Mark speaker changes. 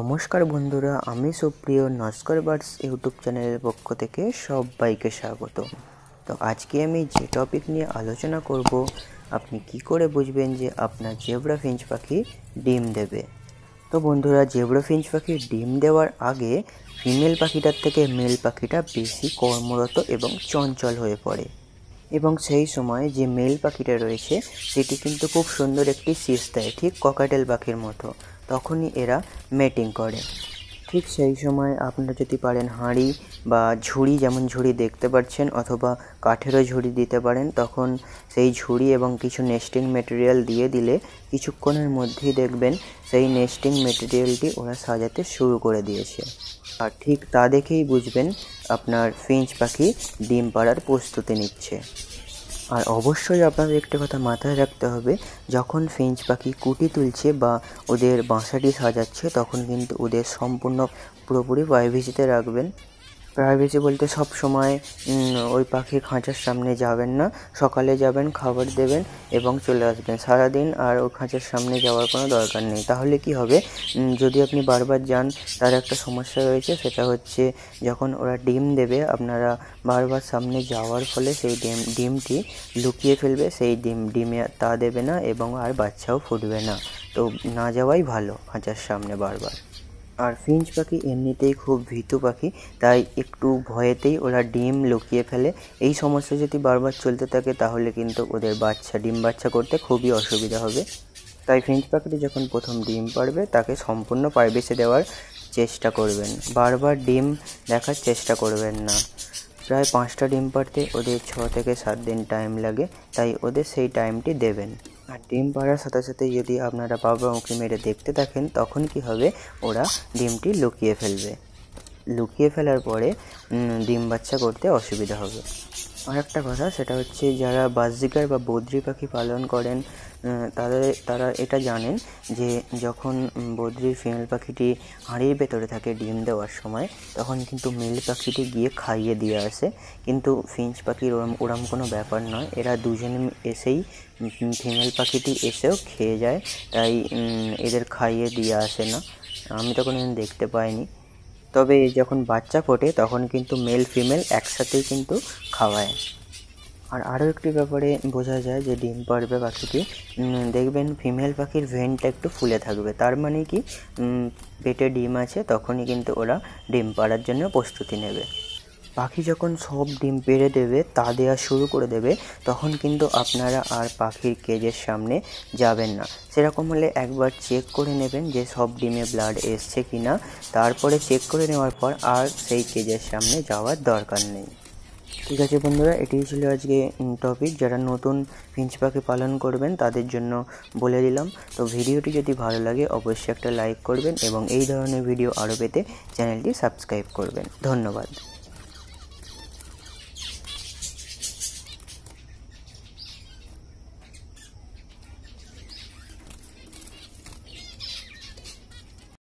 Speaker 1: নমস্কার বন্ধুরা আমি সুপ্রিয় নস্কর বার্ডস ইউটিউব চ্যানেলের পক্ষ থেকে সবাইকে স্বাগত তো আজকে আমি যে টপিক নিয়ে আলোচনা করব আপনি কি করে বুঝবেন যে আপনার জেব্রা ফিঞ্চ পাখি ডিম দেবে তো বন্ধুরা জেব্রা ফিঞ্চ পাখি ডিম দেওয়ার আগে ফিমেল পাখিটার থেকে মেল পাখিটা বেশি কর্মরত এবং চঞ্চল হয়ে পড়ে এবং সেই সময় যে মেল পাখিটা রয়েছে সেটি কিন্তু খুব সুন্দর একটি শীষ দেয় ঠিক ককাটেল পাখির মতো তখনই এরা মেটিং করে ঠিক সেই সময় আপনারা যদি পারেন হাঁড়ি বা ঝুড়ি যেমন ঝুড়ি দেখতে পাচ্ছেন অথবা কাঠেরও ঝুড়ি দিতে পারেন তখন সেই ঝুড়ি এবং কিছু নেস্টিং মেটেরিয়াল দিয়ে দিলে কিছুক্ষণের মধ্যেই দেখবেন সেই নেস্টিং মেটেরিয়ালটি ওরা সাজাতে শুরু করে দিয়েছে আর ঠিক তা দেখেই বুঝবেন আপনার ফিঞ্চ পাখি ডিম পাড়ার প্রস্তুতি নিচ্ছে আর অবশ্যই আপনাদের একটি কথা মাথায় রাখতে হবে যখন ফিঞ্চ পাখি কুটি তুলছে বা ওদের বাসাটি সাজাচ্ছে তখন কিন্তু ওদের সম্পূর্ণ পুরোপুরি প্রাইভেসিতে রাখবেন প্রাইভেসি বলতে সব সময় ওই পাখি খাঁচার সামনে যাবেন না সকালে যাবেন খাবার দেবেন এবং চলে আসবেন সারাদিন আর ওই খাঁচার সামনে যাওয়ার কোনো দরকার নেই তাহলে কি হবে যদি আপনি বারবার যান তার একটা সমস্যা রয়েছে সেটা হচ্ছে যখন ওরা ডিম দেবে আপনারা বারবার সামনে যাওয়ার ফলে সেই ডিম ডিমটি লুকিয়ে ফেলবে সেই ডিম ডিমে তা দেবে না এবং আর বাচ্চাও ফুটবে না তো না যাওয়াই ভালো খাঁচার সামনে বারবার আর ফিঞ্চ পাখি এমনিতেই খুব ভীতু পাখি তাই একটু ভয়েতেই ওরা ডিম লুকিয়ে ফেলে এই সমস্যা যদি বারবার চলতে থাকে তাহলে কিন্তু ওদের বাচ্চা ডিম বাচ্চা করতে খুবই অসুবিধা হবে তাই ফিঞ্চ পাখিটি যখন প্রথম ডিম পারবে তাকে সম্পূর্ণ পারবেসে দেওয়ার চেষ্টা করবেন বারবার ডিম দেখার চেষ্টা করবেন না প্রায় পাঁচটা ডিম পাড়তে ওদের ছ থেকে সাত দিন টাইম লাগে তাই ওদের সেই টাইমটি দেবেন আর ডিম পাড়ার সাথে সাথে যদি আপনারা বাবা মুখে মেরে দেখতে থাকেন তখন কি হবে ওরা ডিমটি লুকিয়ে ফেলবে লুকিয়ে ফেলার পরে ডিম বাচ্চা করতে অসুবিধা হবে আর একটা কথা সেটা হচ্ছে যারা বাজরিকার বা বদ্রি পাখি পালন করেন তাদের তারা এটা জানেন যে যখন বদ্রির ফিমেল পাখিটি হাঁড়ির ভেতরে থাকে ডিম দেওয়ার সময় তখন কিন্তু মেল পাখিটি গিয়ে খাইয়ে দিয়ে আসে কিন্তু ফিঞ্চ পাখির ওরম ওরম কোনো ব্যাপার নয় এরা দুজনে এসেই ফিমেল পাখিটি এসেও খেয়ে যায় তাই এদের খাইয়ে দিয়ে আসে না আমি তখন দেখতে পাইনি তবে যখন বাচ্চা ফোটে তখন কিন্তু মেল ফিমেল একসাথেই কিন্তু খাওয়ায় আর আরও একটি ব্যাপারে বোঝা যায় যে ডিম পারবে পাখিটি দেখবেন ফিমেল পাখির ভেনটা একটু ফুলে থাকবে তার মানে কি পেটে ডিম আছে তখনই কিন্তু ওরা ডিম পাড়ার জন্য প্রস্তুতি নেবে পাখি যখন সব ডিম পেড়ে দেবে তা দেওয়া শুরু করে দেবে তখন কিন্তু আপনারা আর পাখির কেজের সামনে যাবেন না সেরকম হলে একবার চেক করে নেবেন যে সব ডিমে ব্লাড এসছে কি না তারপরে চেক করে নেওয়ার পর আর সেই কেজের সামনে যাওয়ার দরকার নেই ঠিক আছে বন্ধুরা এটিই ছিল আজকে টপিক যারা নতুন ফিঞ্চ পাখি পালন করবেন তাদের জন্য বলে দিলাম তো ভিডিওটি যদি ভালো লাগে অবশ্যই একটা লাইক করবেন এবং এই ধরনের ভিডিও আরও পেতে চ্যানেলটি সাবস্ক্রাইব করবেন ধন্যবাদ